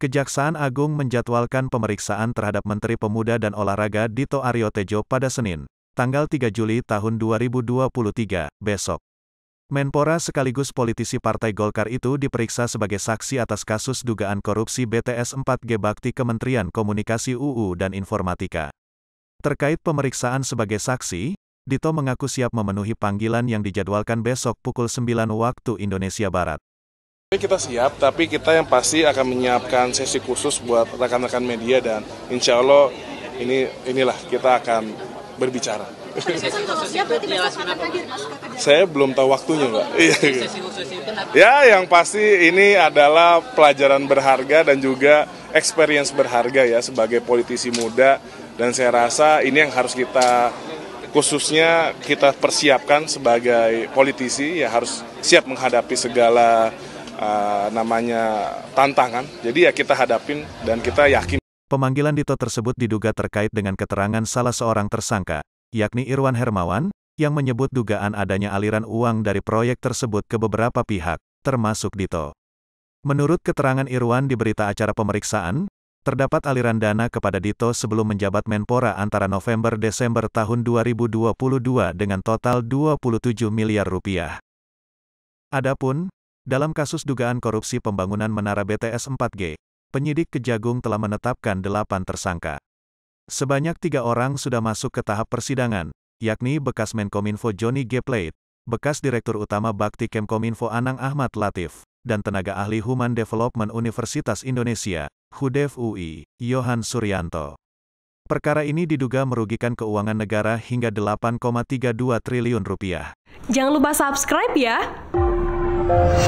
Kejaksaan Agung menjadwalkan pemeriksaan terhadap Menteri Pemuda dan Olahraga Dito Aryo Tejo pada Senin, tanggal 3 Juli tahun 2023, besok. Menpora sekaligus politisi Partai Golkar itu diperiksa sebagai saksi atas kasus dugaan korupsi BTS 4G Bakti Kementerian Komunikasi UU dan Informatika. Terkait pemeriksaan sebagai saksi, Dito mengaku siap memenuhi panggilan yang dijadwalkan besok pukul 9 waktu Indonesia Barat. Kita siap, tapi kita yang pasti akan menyiapkan sesi khusus buat rekan-rekan media dan insya Allah ini inilah kita akan berbicara. Saya belum tahu waktunya, Mbak. Iya. ya, yang pasti ini adalah pelajaran berharga dan juga experience berharga ya sebagai politisi muda dan saya rasa ini yang harus kita khususnya kita persiapkan sebagai politisi ya harus siap menghadapi segala Eh, namanya tantangan. Jadi ya kita hadapin dan kita yakin. Pemanggilan Dito tersebut diduga terkait dengan keterangan salah seorang tersangka, yakni Irwan Hermawan, yang menyebut dugaan adanya aliran uang dari proyek tersebut ke beberapa pihak, termasuk Dito. Menurut keterangan Irwan di berita acara pemeriksaan, terdapat aliran dana kepada Dito sebelum menjabat Menpora antara November-Desember tahun 2022 dengan total 27 miliar rupiah. Adapun, dalam kasus dugaan korupsi pembangunan menara BTS 4G, penyidik Kejagung telah menetapkan delapan tersangka. Sebanyak tiga orang sudah masuk ke tahap persidangan, yakni bekas Menkominfo Joni G. Plate, bekas Direktur Utama Bakti Kemkominfo Anang Ahmad Latif, dan tenaga ahli Human Development Universitas Indonesia, Hudev UI, Johan Suryanto. Perkara ini diduga merugikan keuangan negara hingga 8,32 triliun rupiah. Jangan lupa subscribe ya!